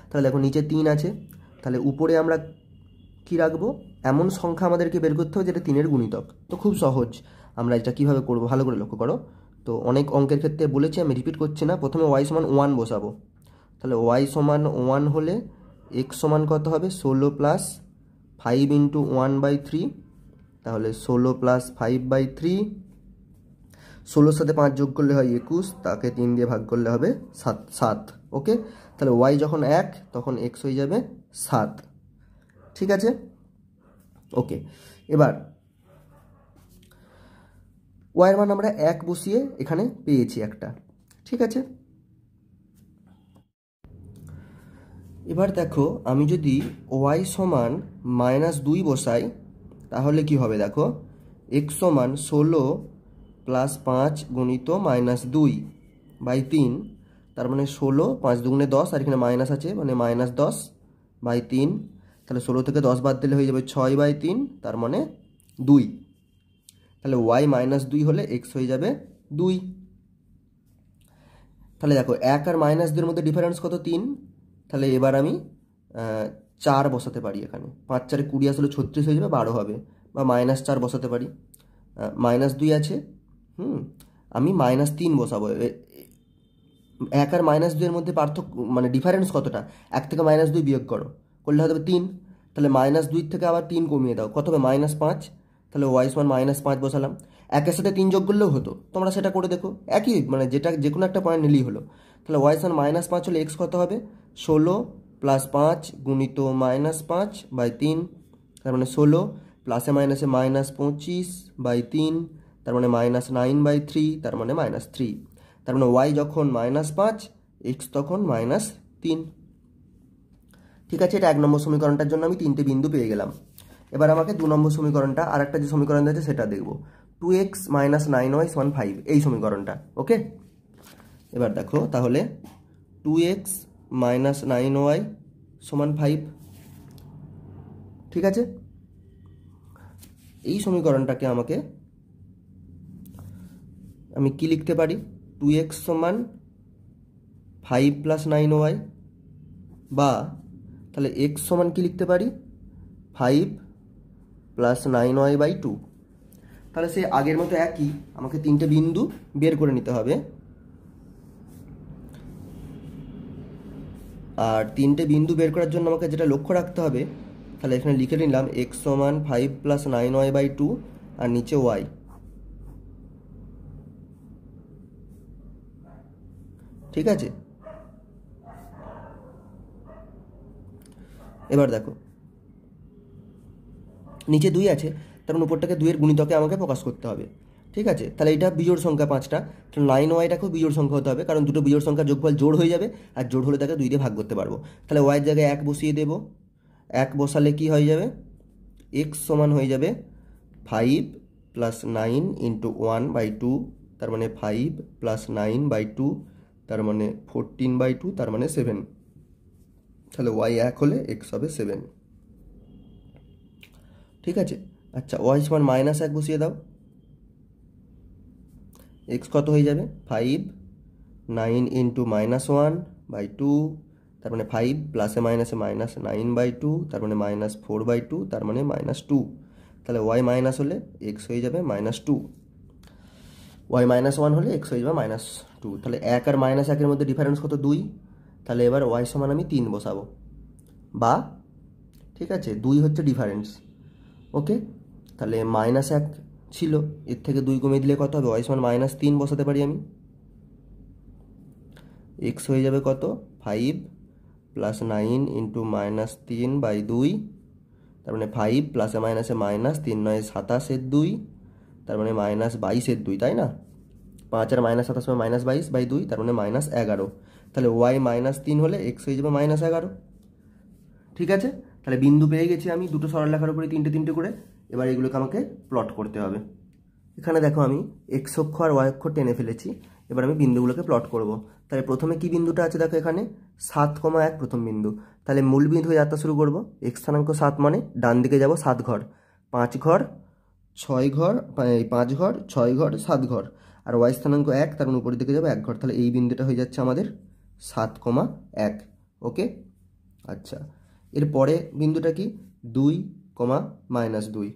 তাহলে দেখো নিচে তিন আছে তাহলে উপরে আমরা কি রাখবো এমন সংখ্যা আমাদেরকে বের করতে হবে যেটা তিনের গুণিতক তো খুব সহজ আমরা এটা কীভাবে করবো ভালো করে লক্ষ্য করো তো অনেক অঙ্কের ক্ষেত্রে বলেছি আমি রিপিট করছি না প্রথমে ওয়াই সমান ওয়ান বসাবো তাহলে ওয়াই সমান ওয়ান হলে এক্স সমান কত হবে ষোলো plus five into one by three তাহলে ষোলো প্লাস ফাইভ বাই থ্রি ষোলোর সাথে পাঁচ যোগ করলে হয় একুশ তাকে তিন দিয়ে ভাগ করলে হবে সাত সাত ওকে তাহলে ওয়াই যখন এক তখন এক্স হয়ে যাবে সাত ঠিক আছে ওকে এবার ওয়াইয়ের মান আমরা এক বসিয়ে এখানে পেয়েছি একটা ঠিক আছে এবার দেখো আমি যদি ওয়াই সমান মাইনাস দুই বসাই তাহলে কি হবে দেখো এক্স সমান ষোলো প্লাস পাঁচ গুণিত মাইনাস দুই বাই তিন তার মানে ষোলো পাঁচ দুগুণে দশ আর এখানে মাইনাস আছে মানে মাইনাস দশ বাই তিন তাহলে ষোলো থেকে দশ বাদ দিলে হয়ে যাবে ছয় বাই তিন তার মানে দুই তাহলে ওয়াই মাইনাস দুই হলে এক্স হয়ে যাবে দুই তাহলে দেখো এক আর মাইনাস দুইয়ের মধ্যে ডিফারেন্স কত তিন তাহলে এবার আমি চার বসাতে পারি এখানে পাঁচ চারে কুড়ি আসলে ছত্রিশ হয়ে যাবে বারো হবে বা মাইনাস চার বসাতে পারি মাইনাস দুই আছে হুম আমি মাইনাস তিন বসাবো এক আর মাইনাস দুইয়ের মধ্যে পার্থক্য মানে ডিফারেন্স কতটা এক থেকে মাইনাস দুই বিয়োগ করো করলে হয়তো তিন তাহলে মাইনাস দুই থেকে আবার তিন কমিয়ে দাও কত হবে মাইনাস পাঁচ তাহলে ওয়াইস সমান মাইনাস পাঁচ বসালাম একের সাথে তিন যোগ করলেও হতো তোমরা সেটা করে দেখো একই মানে যেটা যে কোনো একটা পয়েন্ট নিলেই হলো তাহলে ওয়াইস সমান মাইনাস পাঁচ হলে এক্স কত হবে ষোলো প্লাস পাঁচ গুণিত মাইনাস পাঁচ বাই তিন তার মানে ষোলো প্লাসে মাইনাসে মাইনাস পঁচিশ বাই তিন তার মানে মাইনাস নাইন বাই থ্রি তার মানে মাইনাস থ্রি তার মানে ওয়াই যখন মাইনাস পাঁচ এক্স তখন মাইনাস তিন ঠিক আছে এটা এক নম্বর সমীকরণটার জন্য আমি তিনটে বিন্দু পেয়ে গেলাম এবার আমাকে দু নম্বর সমীকরণটা আর একটা যে সমীকরণ আছে সেটা দেখব টু এক্স মাইনাস নাইন ওয়াইস ওয়ান ফাইভ এই সমীকরণটা ওকে এবার দেখো তাহলে two x minus nine y সমান ফাইভ ঠিক আছে এই সমীকরণটাকে আমাকে আমি কি লিখতে পারি টু এক্স সমান ফাইভ প্লাস নাইন ওয়াই বা তাহলে এক্স সমান কি লিখতে পারি five plus nine y by two তাহলে সে আগের মতো একই আমাকে তিনটে বিন্দু বের করে নিতে হবে আর তিনটে বিন্দু বের করার জন্য আমাকে যেটা লক্ষ্য রাখতে হবে তাহলে এখানে লিখে নিলাম এক্স সমান five plus nine y by two আর নিচে ওয়াই ঠিক আছে এবার দেখো নিচে দুই আছে তার উপরটাকে দুইয়ের গুণিতকে আমাকে প্রকাশ করতে হবে ঠিক আছে তাহলে এটা বিজোড় সংখ্যা পাঁচটা তাহলে নাইন ওয়াইটাকেও বিজোড় সংখ্যা হতে হবে কারণ দুটো বিজোড় সংখ্যা যোগফল জোড় হয়ে যাবে আর জোড় হলে তাকে দুই দিয়ে ভাগ করতে পারবো তাহলে ওয়াইয়ের জায়গায় এক বসিয়ে দেব এক বসালে কি হয়ে যাবে এক্স সমান হয়ে যাবে five plus nine into one by two তার মানে five plus nine by two তার মানে ফোরটিন বাই টু তার মানে সেভেন তাহলে ওয়াই এক হলে এক্স হবে সেভেন ঠিক আছে আচ্ছা ওয়াই সমান মাইনাস এক বসিয়ে দাও এক্স কত হয়ে যাবে five nine into minus one by two তার মানে ফাইভ প্লাসে মাইনাসে মাইনাস নাইন বাই টু তার মানে মাইনাস ফোর বাই টু তার মানে মাইনাস টু তাহলে ওয়াই মাইনাস হলে এক্স হয়ে যাবে minus two y minus one হলে এক্স হয়ে যাবে মাইনাস টু তাহলে এক আর মাইনাস একের মধ্যে ডিফারেন্স কত দুই তাহলে এবার ওয়াই সমান আমি তিন বসাবো বা ঠিক আছে দুই হচ্ছে ডিফারেন্স ওকে তাহলে মাইনাস এক ছিল এর থেকে দুই কমিয়ে দিলে কত হবে ওয়াই সমান মাইনাস তিন বসাতে পারি আমি এক্স হয়ে যাবে কত five plus nine into minus তিন বাই দুই তার মানে ফাইভ প্লাসে মাইনাসে মাইনাস তিন নয় সাতাশের দুই তার মানে মাইনাস বাইশের দুই তাই না পাঁচ আর মাইনাস সাতাশ হবে মানে মাইনাস বাইশ বাই দুই তার মানে মাইনাস এগারো তাহলে ওয়াই মাইনাস তিন হলে এক্স হয়ে যাবে মাইনাস এগারো ঠিক আছে তাহলে বিন্দু পেয়ে গেছি আমি দুটো লেখার উপরে তিনটে তিনটে করে এবার এগুলোকে আমাকে প্লট করতে হবে এখানে দেখো আমি এক্স অক্ষ আর ওয়াই অক্ষ টেনে ফেলেছি এবার আমি বিন্দুগুলোকে প্লট করব তাহলে প্রথমে কি বিন্দুটা আছে দেখো এখানে সাত কমা এক প্রথম বিন্দু তাহলে মূল বিন্দু যাত্রা শুরু করব এক্স স্থানাঙ্ক সাত মানে ডান দিকে যাব সাত ঘর পাঁচ ঘর ছয় ঘর পাঁচ ঘর ছয় ঘর সাত ঘর আর ওয়াই স্থানাঙ্ক এক তার মানে উপরের দিকে যাবে এক ঘর তাহলে এই বিন্দুটা হয়ে যাচ্ছে আমাদের সাত কমা এক ওকে আচ্ছা এরপরে বিন্দুটা কি দুই কমা মাইনাস দুই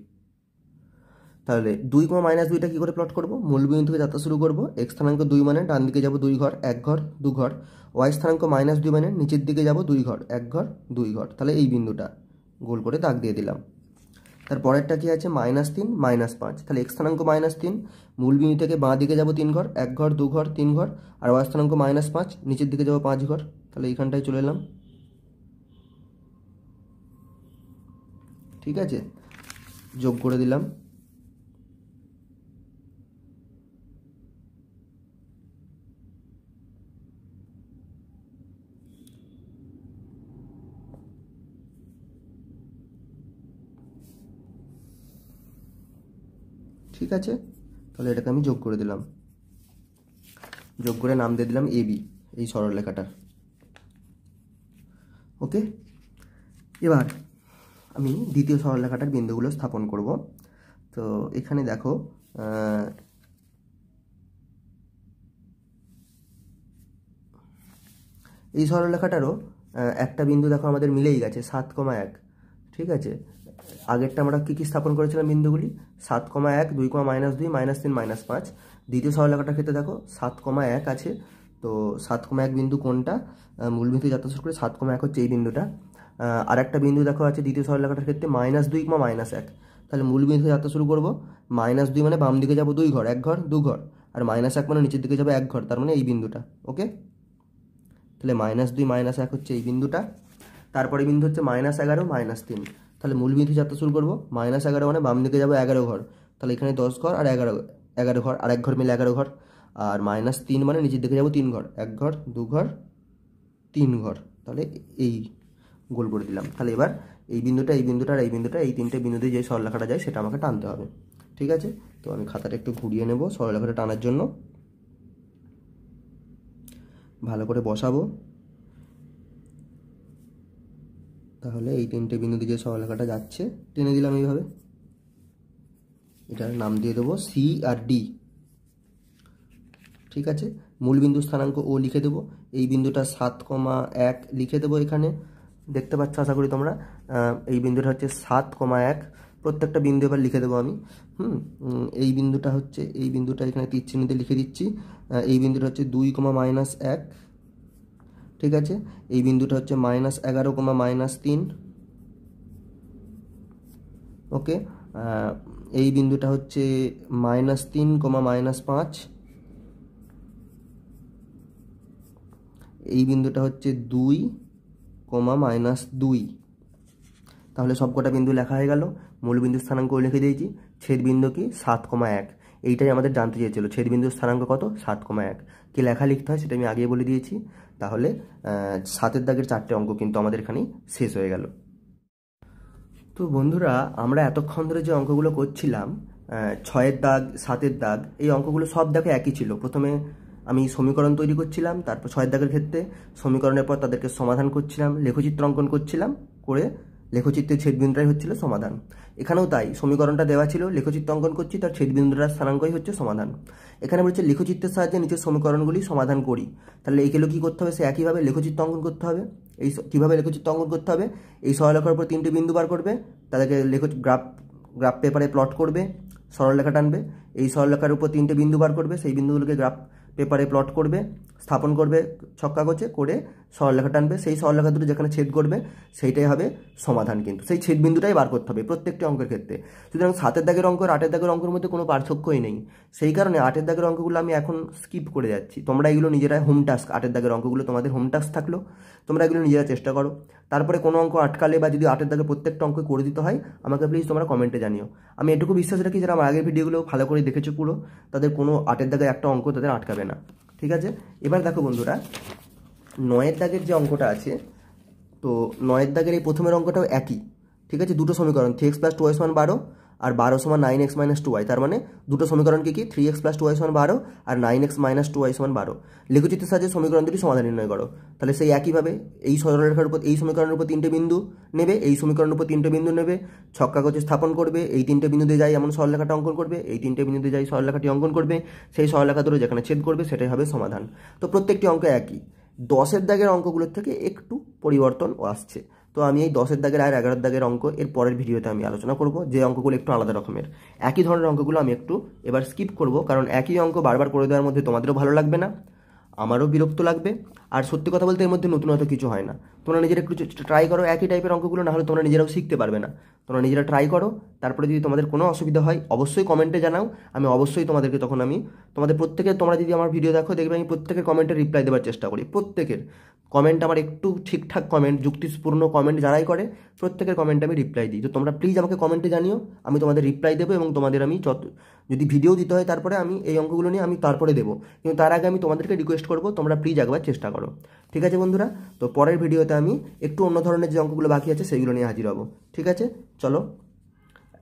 তাহলে দুই কমা মাইনাস দুইটা কী করে প্লট করবো মূল বিন্দু থেকে যাত্রা শুরু করবো এক স্থানাঙ্ক দুই মানে ডান দিকে যাবো দুই ঘর এক ঘর দু ঘর ওয়াই স্থানাঙ্ক মাইনাস দুই মানে নিচের দিকে যাবো দুই ঘর এক ঘর দুই ঘর তাহলে এই বিন্দুটা গোল করে দাগ দিয়ে দিলাম তার পরেরটা কি আছে মাইনাস তিন মাইনাস পাঁচ তাহলে এক স্থানাঙ্ক মাইনাস তিন মূল বিন্দু থেকে বাঁ দিকে যাবো তিন ঘর এক ঘর দু ঘর তিন ঘর আর ওয়াই স্থানাঙ্ক মাইনাস পাঁচ নিচের দিকে যাবো পাঁচ ঘর তাহলে এইখানটায় চলে এলাম ঠিক আছে যোগ করে দিলাম ঠিক আছে তাহলে এটাকে আমি যোগ করে দিলাম যোগ করে নাম দিয়ে দিলাম এবি এই সরলরেখাটা ওকে এবার আমি দ্বিতীয় সরলরেখাটার বিন্দুগুলো স্থাপন করব তো এখানে দেখো এই সরলরেখাটারও একটা বিন্দু দেখো আমাদের মিলেই গেছে সাত কমা এক ঠিক আছে আগেরটা আমরা কী কী স্থাপন করেছিলাম বিন্দুগুলি সাত কমা এক দুই কমা মাইনাস দুই মাইনাস তিন মাইনাস পাঁচ দ্বিতীয় সরলরেখাটার ক্ষেত্রে দেখো সাত কমা এক আছে তো সাত কমা এক বিন্দু কোনটা মূলভিত্তি যাত্রা শুরু করে সাত কমা এক হচ্ছে এই বিন্দুটা আর একটা বিন্দু দেখো আছে দ্বিতীয় সরলরেখাটার ক্ষেত্রে মাইনাস দুই কমা মাইনাস এক তাহলে মূল বিন্দু যাত্রা শুরু করবো মাইনাস দুই মানে বাম দিকে যাবো দুই ঘর এক ঘর দু ঘর আর মাইনাস এক মানে নিচের দিকে যাবো এক ঘর তার মানে এই বিন্দুটা ওকে তাহলে মাইনাস দুই মাইনাস এক হচ্ছে এই বিন্দুটা তারপরে বিন্দু হচ্ছে মাইনাস এগারো মাইনাস তিন তাহলে মূলবিন্দু যাত্রা শুরু করবো মাইনাস এগারো মানে বাম দিকে যাবো এগারো ঘর তাহলে এখানে দশ ঘর আর এগারো এগারো ঘর আর এক ঘর মিলে এগারো ঘর আর মাইনাস তিন মানে নিচের দিকে যাবো তিন ঘর এক ঘর দু ঘর তিন ঘর তাহলে এই গোল করে দিলাম তাহলে এবার এই বিন্দুটা এই বিন্দুটা আর এই বিন্দুটা এই তিনটে বিন্দুতে যে সরলরেখাটা যায় সেটা আমাকে টানতে হবে ঠিক আছে তো আমি খাতাটা একটু ঘুরিয়ে নেব সরলরেখাটা টানার জন্য ভালো করে বসাবো তাহলে এই তিনটে বিন্দু যে সরলরেখাটা যাচ্ছে টেনে দিলাম এইভাবে এটার নাম দিয়ে দেবো সি আর ডি ঠিক আছে মূল বিন্দু স্থানাঙ্ক ও লিখে দেবো এই বিন্দুটা সাত কমা এক লিখে দেবো এখানে দেখতে পাচ্ছ আশা করি তোমরা এই বিন্দুটা হচ্ছে সাত কমা এক প্রত্যেকটা বিন্দু এবার লিখে দেবো আমি হুম এই বিন্দুটা হচ্ছে এই বিন্দুটা এখানে তীর চিহ্নিতে লিখে দিচ্ছি এই বিন্দুটা হচ্ছে দুই কমা মাইনাস এক ঠিক আছে এই বিন্দুটা হচ্ছে মাইনাস এগারো কমা মাইনাস তিন ওকে এই বিন্দুটা হচ্ছে মাইনাস তিন কমা মাইনাস পাঁচ এই বিন্দুটা হচ্ছে দুই কমা মাইনাস দুই তাহলে সবকটা বিন্দু লেখা হয়ে গেল মূলবিন্দু স্থানাঙ্ক লিখে দিয়েছি ছেদবিন্দু কি সাত কমা এক এইটাই আমাদের জানতে চেয়েছিল ছেদবিন্দুর স্থানাঙ্ক কত সাত কমা এক কী লেখা লিখতে হয় সেটা আমি আগে বলে দিয়েছি তাহলে সাতের দাগের চারটে অঙ্ক কিন্তু আমাদের এখানেই শেষ হয়ে গেল তো বন্ধুরা আমরা এতক্ষণ ধরে যে অঙ্কগুলো করছিলাম ছয়ের দাগ সাতের দাগ এই অঙ্কগুলো সব দাগে একই ছিল প্রথমে আমি সমীকরণ তৈরি করছিলাম তারপর ছয়ের দাগের ক্ষেত্রে সমীকরণের পর তাদেরকে সমাধান করছিলাম লেখচিত্র অঙ্কন করছিলাম করে লেখচিত্রের ছেদবিন্দুটাই হচ্ছিল সমাধান এখানেও তাই সমীকরণটা দেওয়া ছিল লেখচিত্র অঙ্কন করছি তার ছেদবিন্দুটার স্থানাঙ্কই হচ্ছে সমাধান এখানে বলছে লেখচিত্রের সাহায্যে নিচের সমীকরণগুলি সমাধান করি তাহলে এগুলো কী করতে হবে সে একইভাবে লেখচিত্র অঙ্কন করতে হবে এই কীভাবে লেখচিত্র অঙ্কন করতে হবে এই সরলরেখার উপর তিনটি বিন্দু বার করবে তাদেরকে লেখ গ্রাফ গ্রাফ পেপারে প্লট করবে সরলরেখা টানবে এই সরলরেখার উপর তিনটে বিন্দু বার করবে সেই বিন্দুগুলোকে গ্রাফ পেপারে প্লট করবে স্থাপন করবে ছক্কা গোছে করে সরলরেখা টানবে সেই সরলরেখা দুটো যেখানে ছেদ করবে সেইটাই হবে সমাধান কিন্তু সেই ছেদ বিন্দুটাই বার করতে হবে প্রত্যেকটি অঙ্কের ক্ষেত্রে সুতরাং সাতের দাগের অঙ্ক আর আটের দাগের অঙ্কের মধ্যে কোনো পার্থক্যই নেই সেই কারণে আটের দাগের অঙ্কগুলো আমি এখন স্কিপ করে যাচ্ছি তোমরা এগুলো নিজেরাই হোম টাস্ক আটের দাগের অঙ্কগুলো তোমাদের হোম টাস্ক থাকলো তোমরা এগুলো নিজেরা চেষ্টা করো তারপরে কোনো অঙ্ক আটকালে বা যদি আটের দাগের প্রত্যেকটা অঙ্ক করে দিতে হয় আমাকে প্লিজ তোমরা কমেন্টে জানিও আমি এটুকু বিশ্বাস রাখি যারা আমার আগের ভিডিওগুলো ভালো করে দেখেছো পুরো তাদের কোনো আটের দাগের একটা অঙ্ক তাদের আটকাবে না ঠিক আছে এবার দেখো বন্ধুরা নয়ের দাগের যে অঙ্কটা আছে তো নয়ের দাগের এই প্রথমের অঙ্কটাও একই ঠিক আছে দুটো সমীকরণ থ্রি এক্স প্লাস টু ওয়াইস ওয়ান বারো আর বারো সমান nine x minus two y তার মানে দুটো সমীকরণ কি three x plus two y সমান বারো আর nine x minus two y সমান বারো লেখচিত্রের সাহায্যে সমীকরণ দুটি সমাধান নির্ণয় করো তাহলে সেই একইভাবে এই সরলরেখার উপর এই সমীকরণের উপর তিনটে বিন্দু নেবে এই সমীকরণের উপর তিনটে বিন্দু নেবে ছক্কা কাগজে স্থাপন করবে এই তিনটে বিন্দুতে যাই এমন সরলরেখাটা অঙ্কন করবে এই তিনটে বিন্দুতে যাই সরলরেখাটি অঙ্কন করবে সেই সরলরেখা ধরে যেখানে ছেদ করবে সেটাই হবে সমাধান তো প্রত্যেকটি অঙ্ক একই দশের দাগের অঙ্কগুলোর থেকে একটু পরিবর্তন আসছে তো আমি এই দশের দাগের আর এগারোর দাগের অঙ্ক এর পরের ভিডিওতে আমি আলোচনা করব যে অঙ্কগুলো একটু আলাদা রকমের একই ধরনের অঙ্কগুলো আমি একটু এবার স্কিপ করব কারণ একই অঙ্ক বারবার করে দেওয়ার মধ্যে তোমাদেরও ভালো লাগবে না আমারও বিরক্ত লাগবে আর সত্যি কথা বলতে এর মধ্যে নতুন হয়তো কিছু হয় না তোমরা নিজেরা একটু ট্রাই করো একই টাইপের অঙ্কগুলো না হলে তোমরা নিজেরাও শিখতে পারবে না তোমরা নিজেরা ট্রাই করো তারপরে যদি তোমাদের কোনো অসুবিধা হয় অবশ্যই কমেন্টে জানাও আমি অবশ্যই তোমাদেরকে তখন আমি তোমাদের প্রত্যেকের তোমরা যদি আমার ভিডিও দেখো দেখবে আমি প্রত্যেকের কমেন্টে রিপ্লাই দেওয়ার চেষ্টা করি প্রত্যেকের কমেন্ট আমার একটু ঠিকঠাক কমেন্ট যুক্তিপূর্ণ কমেন্ট যারাই করে প্রত্যেকের কমেন্টে আমি রিপ্লাই দিই তো তোমরা প্লিজ আমাকে কমেন্টে জানিও আমি তোমাদের রিপ্লাই দেবো এবং তোমাদের আমি যত যদি ভিডিও দিতে হয় তারপরে আমি এই অঙ্কগুলো নিয়ে আমি তারপরে দেবো কিন্তু তার আগে আমি তোমাদেরকে রিকোয়েস্ট করবো তোমরা প্লিজ একবার চেষ্টা করো ঠিক আছে বন্ধুরা তো পরের ভিডিওতে আমি একটু অন্য ধরনের যে অঙ্কগুলো বাকি আছে সেইগুলো নিয়ে হাজির হবো ঠিক আছে চলো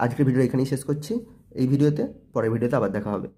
আজকের ভিডিও এখানেই শেষ করছি এই ভিডিওতে পরের ভিডিওতে আবার দেখা হবে